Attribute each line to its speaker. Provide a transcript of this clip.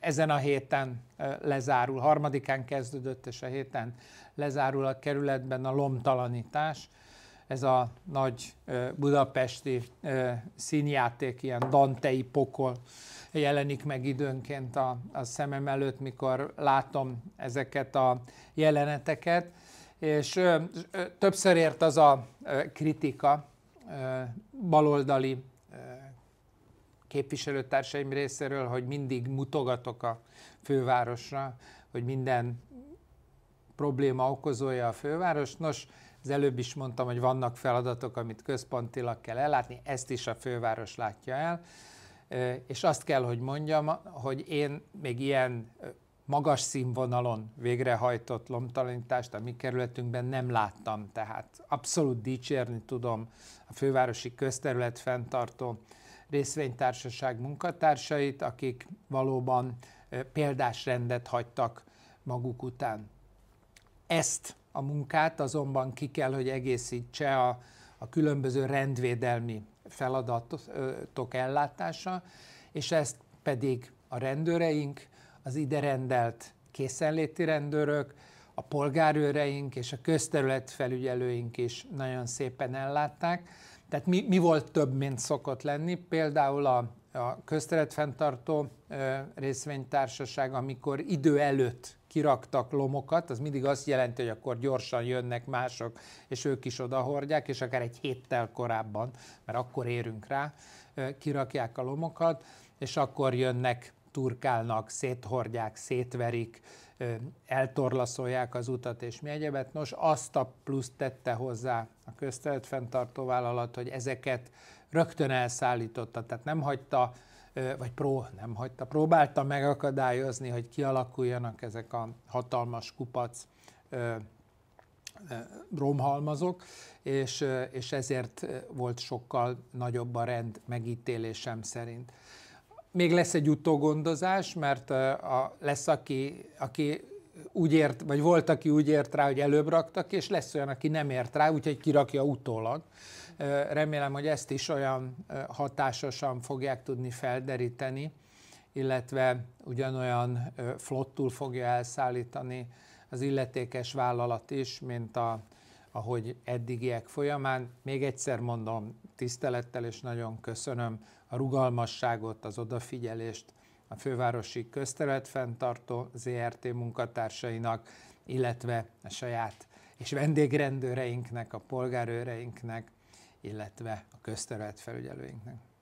Speaker 1: ezen a héten lezárul, harmadikán kezdődött, és a héten lezárul a kerületben a lomtalanítás. Ez a nagy budapesti színjáték, ilyen dantei pokol jelenik meg időnként a, a szemem előtt, mikor látom ezeket a jeleneteket. És többször ért az a kritika baloldali képviselőtársaim részéről, hogy mindig mutogatok a fővárosra, hogy minden probléma okozója a főváros. Nos, az előbb is mondtam, hogy vannak feladatok, amit központilag kell ellátni, ezt is a főváros látja el, és azt kell, hogy mondjam, hogy én még ilyen magas színvonalon végrehajtott lomtalanítást a mi kerületünkben nem láttam, tehát abszolút dicsérni tudom a fővárosi közterület fenntartó részvénytársaság munkatársait, akik valóban példás rendet hagytak maguk után. Ezt a munkát azonban ki kell, hogy egészítse a, a különböző rendvédelmi feladatok ellátása, és ezt pedig a rendőreink, az ide rendelt készenléti rendőrök, a polgárőreink és a közterület felügyelőink is nagyon szépen ellátták. Tehát mi, mi volt több, mint szokott lenni? Például a, a közterületfenntartó részvénytársaság, amikor idő előtt kiraktak lomokat, az mindig azt jelenti, hogy akkor gyorsan jönnek mások, és ők is odahordják, és akár egy héttel korábban, mert akkor érünk rá, kirakják a lomokat, és akkor jönnek turkálnak, széthordják, szétverik, eltorlaszolják az utat és mi egyebet. Nos, azt a plusz tette hozzá a fenntartó vállalat, hogy ezeket rögtön elszállította, tehát nem hagyta, vagy pró, nem hagyta, próbálta megakadályozni, hogy kialakuljanak ezek a hatalmas kupac romhalmazok, és, és ezért volt sokkal nagyobb a rend megítélésem szerint. Még lesz egy utógondozás, mert a, lesz, aki, aki úgy ért, vagy volt, aki úgy ért rá, hogy előbb raktak, és lesz olyan, aki nem ért rá, úgyhogy kirakja utólag. Remélem, hogy ezt is olyan hatásosan fogják tudni felderíteni, illetve ugyanolyan flottul fogja elszállítani az illetékes vállalat is, mint a ahogy eddigiek folyamán. Még egyszer mondom, tisztelettel és nagyon köszönöm a rugalmasságot, az odafigyelést a fővárosi fenntartó ZRT munkatársainak, illetve a saját és vendégrendőreinknek, a polgárőreinknek, illetve a felügyelőinknek.